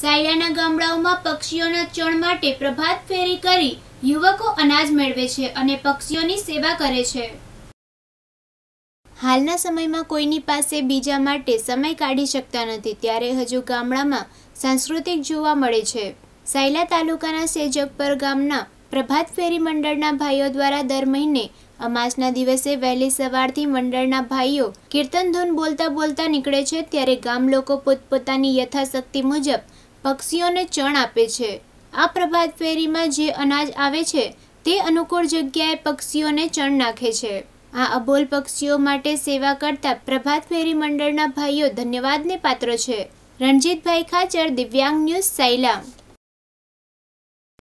સાયડાના ગામડાઓમાં પક્ષીઓના ચણ માટે પ્રભાત ફેરી કરી યુવકો અનાજ મેળવે છે અને પક્ષીઓની સેવા કરે છે હાલના સમયમાં કોઈની પાસે બીજા માટે સમય કાઢી શકતા નથી ત્યારે હજુ ગામડામાં સાંસ્કૃતિક જોવા મળે છે સાયલા તાલુકાના સેજકપર ગામના પ્રભાત ફેરી મંડળના ભાઈઓ દ્વારા દર મહિને અમાસના દિવસે વહેલી સવારથી મંડળના ભાઈઓ કીર્તન ધૂન બોલતા બોલતા નીકળે છે ત્યારે ગામ લોકો પોતપોતાની યથાશક્તિ મુજબ પક્ષીઓને ચણ આપે છે આ પ્રભાત ફેરીમાં જે અનાજ આવે છે તે અનુકૂળ જગ્યાએ પક્ષીઓને ચણ નાખે છે આ અબોલ પક્ષીઓ માટે સેવા કરતા પ્રભાત ફેરી મંડળના ભાઈઓ ધન્યવાદને પાત્ર છે રણજીતભાઈ ખાચર દિવ્યાંગ ન્યૂઝ સૈલામ